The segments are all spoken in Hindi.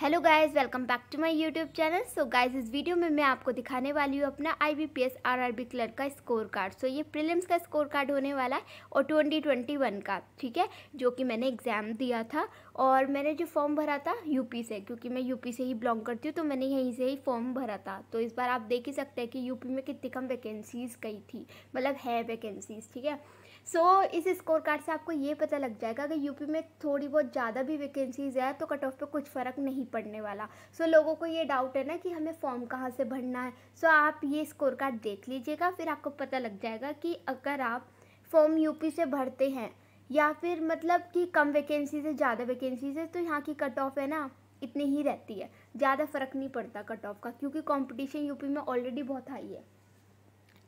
hello guys welcome back to my YouTube channel so guys इस वीडियो में मैं आपको दिखाने वाली हूँ अपना आईबीपीएस आरआरबी क्लर्क का स्कोर कार्ड सो so, ये प्रीलिम्स का स्कोर कार्ड होने वाला है और 2021 का ठीक है जो कि मैंने एग्ज़ाम दिया था और मैंने जो फॉर्म भरा था यूपी से क्योंकि मैं यूपी से ही बिलोंग करती हूँ तो मैंने यहीं से ही फॉर्म भरा था तो इस बार आप देख ही सकते हैं कि यूपी में कितनी कम वैकेंसीज़ गई थी मतलब है वैकेंसीज़ ठीक है सो so, इस स्कोर कार्ड से आपको ये पता लग जाएगा कि यूपी में थोड़ी बहुत ज़्यादा भी वैकेंसीज़ है तो कट ऑफ पर कुछ फ़र्क नहीं पड़ने वाला सो so, लोगों को ये डाउट है ना कि हमें फॉर्म कहाँ से भरना है सो so, आप ये स्कोर कार्ड देख लीजिएगा फिर आपको पता लग जाएगा कि अगर आप फॉर्म यूपी से भरते हैं या फिर मतलब कि कम वैकेंसी से ज़्यादा वैकेंसी से तो यहाँ की कट ऑफ है ना इतनी ही रहती है ज़्यादा फ़र्क नहीं पड़ता कट ऑफ का क्योंकि कंपटीशन यूपी में ऑलरेडी बहुत हाई है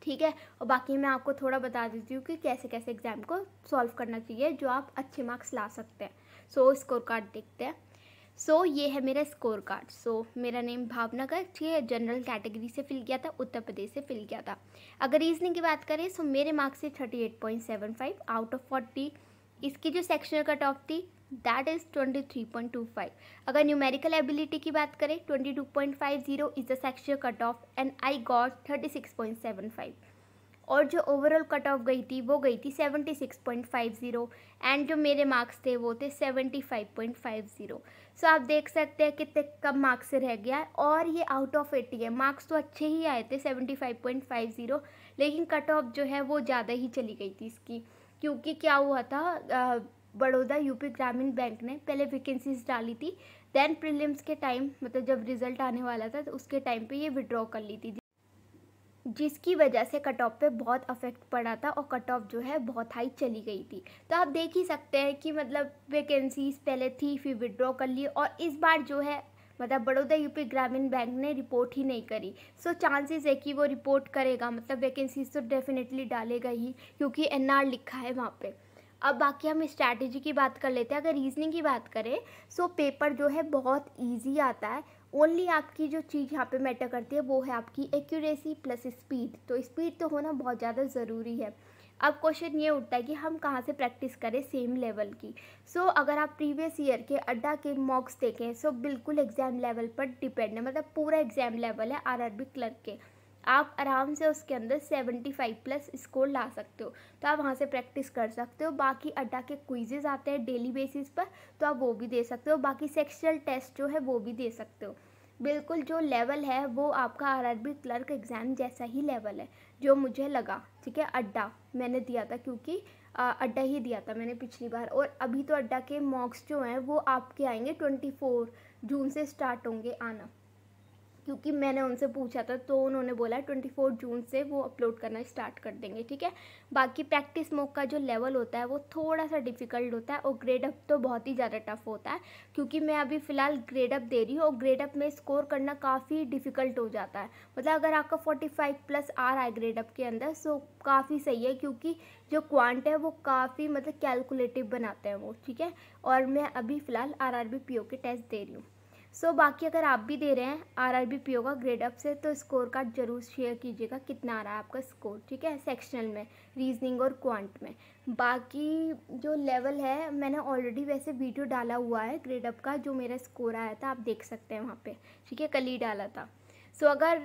ठीक है और बाकी मैं आपको थोड़ा बता देती हूँ कि कैसे कैसे एग्ज़ाम को सॉल्व करना चाहिए जो आप अच्छे मार्क्स ला सकते हैं सो so, स्कोर कार्ड देखते हैं सो so, ये है मेरा स्कोर कार्ड सो so, मेरा नेम भावनगर ठीक है जनरल कैटेगरी से फिल किया था उत्तर प्रदेश से फिल किया था अगर रीजनिंग की बात करें सो so, मेरे मार्क्स थे thirty eight point seven five out of forty इसकी जो सेक्शनल कट ऑफ थी that is twenty three point two five अगर न्यूमेरिकल एबिलिटी की बात करें twenty two point five zero is the sectional cut off and I got thirty six point seven five और जो ओवरऑल कट ऑफ गई थी वो गई थी seventy six point five zero and जो मेरे मार्क्स थे वो थे seventy five point five zero so आप देख सकते हैं कितने कम मार्क्स से रह गया और ये आउट ऑफ एटी है मार्क्स तो अच्छे ही आए थे seventy five point five zero लेकिन कट ऑफ जो है वो ज़्यादा ही चली गई थी इसकी क्योंकि क्या हुआ था बड़ौदा यूपी ग्रामीण बैंक ने पहले वैकेंसीज डाली थी देन प्रीलिम्स के टाइम मतलब जब रिजल्ट आने वाला था तो उसके टाइम पे ये विड्रॉ कर ली थी जिसकी वजह से कट ऑफ पर बहुत अफेक्ट पड़ा था और कट ऑफ जो है बहुत हाई चली गई थी तो आप देख ही सकते हैं कि मतलब वैकेंसीज पहले थी फिर विड्रॉ कर लिए और इस बार जो है मतलब बड़ौदा यूपी ग्रामीण बैंक ने रिपोर्ट ही नहीं करी सो so, चांसेस है कि वो रिपोर्ट करेगा मतलब वैकेंसीज तो डेफिनेटली डालेगा ही क्योंकि एनआर लिखा है वहाँ पर अब बाकी हम स्ट्रैटेजी की बात कर लेते हैं अगर रीजनिंग की बात करें सो पेपर जो है बहुत ईजी आता है ओनली आपकी जो चीज़ यहाँ पे मैटर करती है वो है आपकी एक्यूरेसी प्लस स्पीड तो स्पीड तो होना बहुत ज़्यादा ज़रूरी है अब क्वेश्चन ये उठता है कि हम कहाँ से प्रैक्टिस करें सेम लेवल की सो so, अगर आप प्रीवियस ईयर के अड्डा के मॉक्स देखें सो so बिल्कुल एग्ज़ाम लेवल पर डिपेंड है मतलब पूरा एग्ज़ाम लेवल है आरआरबी क्लर्क के आप आराम से उसके अंदर सेवेंटी फाइव प्लस स्कोर ला सकते हो तो आप वहाँ से प्रैक्टिस कर सकते हो बाकी अड्डा के क्विजेज आते हैं डेली बेसिस पर तो आप वो भी दे सकते हो बाकी सेक्शल टेस्ट जो है वो भी दे सकते हो बिल्कुल जो लेवल है वो आपका आरआरबी क्लर्क एग्ज़ाम जैसा ही लेवल है जो मुझे लगा ठीक है अड्डा मैंने दिया था क्योंकि अड्डा ही दिया था मैंने पिछली बार और अभी तो अड्डा के मॉक्स जो हैं वो आपके आएंगे ट्वेंटी फोर जून से स्टार्ट होंगे आना क्योंकि मैंने उनसे पूछा था तो उन्होंने बोला 24 जून से वो अपलोड करना स्टार्ट कर देंगे ठीक है बाकी प्रैक्टिस मोक का जो लेवल होता है वो थोड़ा सा डिफ़िकल्ट होता है और ग्रेड अप तो बहुत ही ज़्यादा टफ होता है क्योंकि मैं अभी फ़िलहाल ग्रेड अप दे रही हूँ और ग्रेड अप में स्कोर करना काफ़ी डिफ़िकल्ट हो जाता है मतलब अगर आपका फोर्टी फाइव प्लस आ रहा है ग्रेड अप के अंदर सो काफ़ी सही है क्योंकि जो क्वांट है वो काफ़ी मतलब कैलकुलेटिव बनाते हैं वो ठीक है और मैं अभी फ़िलहाल आर आर के टेस्ट दे रही हूँ सो so, बाकी अगर आप भी दे रहे हैं R R B P O का ग्रेड अप से तो स्कोर कार्ड जरूर शेयर कीजिएगा कितना आ रहा है आपका स्कोर ठीक है सेक्शनल में रीजनिंग और क्वांट में बाकी जो लेवल है मैंने ऑलरेडी वैसे वीडियो डाला हुआ है ग्रेड अप का जो मेरा स्कोर आया था आप देख सकते हैं वहाँ पे ठीक है कल ही डाला था सो so, अगर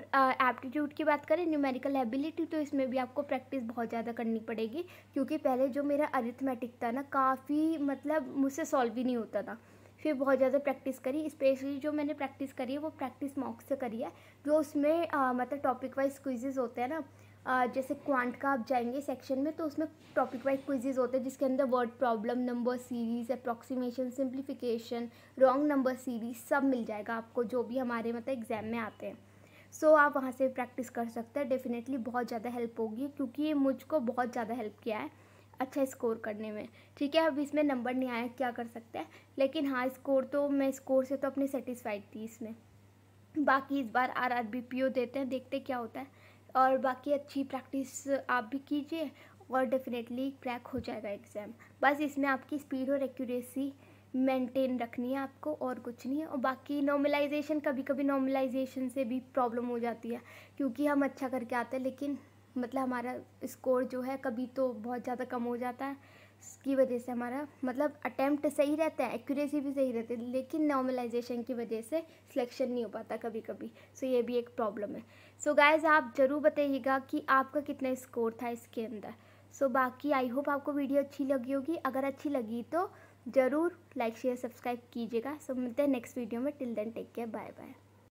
एप्टीट्यूड की बात करें न्यूमेरिकल एबिलिटी तो इसमें भी आपको प्रैक्टिस बहुत ज़्यादा करनी पड़ेगी क्योंकि पहले जो मेरा अरिथमेटिक था ना काफ़ी मतलब मुझसे सॉल्व ही नहीं होता था फिर बहुत ज़्यादा प्रैक्टिस करी स्पेशली जो मैंने प्रैक्टिस करी है वो प्रैक्टिस मॉक से करी है जो उसमें आ, मतलब टॉपिक वाइज क्विजेज़ होते हैं ना आ, जैसे क्वांट का आप जाएंगे सेक्शन में तो उसमें टॉपिक वाइज क्विजेज़ होते हैं जिसके अंदर word problem number series approximation simplification wrong number series सब मिल जाएगा आपको जो भी हमारे मतलब एग्ज़ाम में आते हैं सो so, आप वहाँ से प्रैक्टिस कर सकते हैं डेफिनेटली बहुत ज़्यादा हेल्प होगी क्योंकि ये मुझको बहुत ज़्यादा हेल्प किया है अच्छा स्कोर करने में ठीक है अब इसमें नंबर नहीं आया क्या कर सकते हैं लेकिन हाँ स्कोर तो मैं स्कोर से तो अपनी सेटिस्फाइड थी इसमें बाकी इस बार R R B P O देते हैं देखते क्या होता है और बाकी अच्छी प्रैक्टिस आप भी कीजिए और डेफिनेटली क्रैक हो जाएगा एग्ज़ाम बस इसमें आपकी स्पीड और एक्यूरेसी मेंटेन रखनी है आपको और कुछ नहीं है और बाकी नॉर्मलाइजेशन कभी कभी नॉर्मलाइजेशन से भी प्रॉब्लम हो जाती है क्योंकि हम अच्छा करके आते हैं लेकिन मतलब हमारा स्कोर जो है कभी तो बहुत ज़्यादा कम हो जाता है इसकी वजह से हमारा मतलब अटैम्प्ट सही रहता है एक्यूरेसी भी सही रहती है लेकिन नॉर्मलाइजेशन की वजह से सिलेक्शन नहीं हो पाता कभी कभी सो ये भी एक प्रॉब्लम है सो so, गाइज आप ज़रूर बताइएगा कि आपका कितना स्कोर था इसके अंदर सो so, बाकी आई होप आपको वीडियो अच्छी लगी होगी अगर अच्छी लगी तो ज़रूर लाइक शेयर सब्सक्राइब कीजिएगा सो so, मिलते हैं नेक्स्ट वीडियो में till then take care bye bye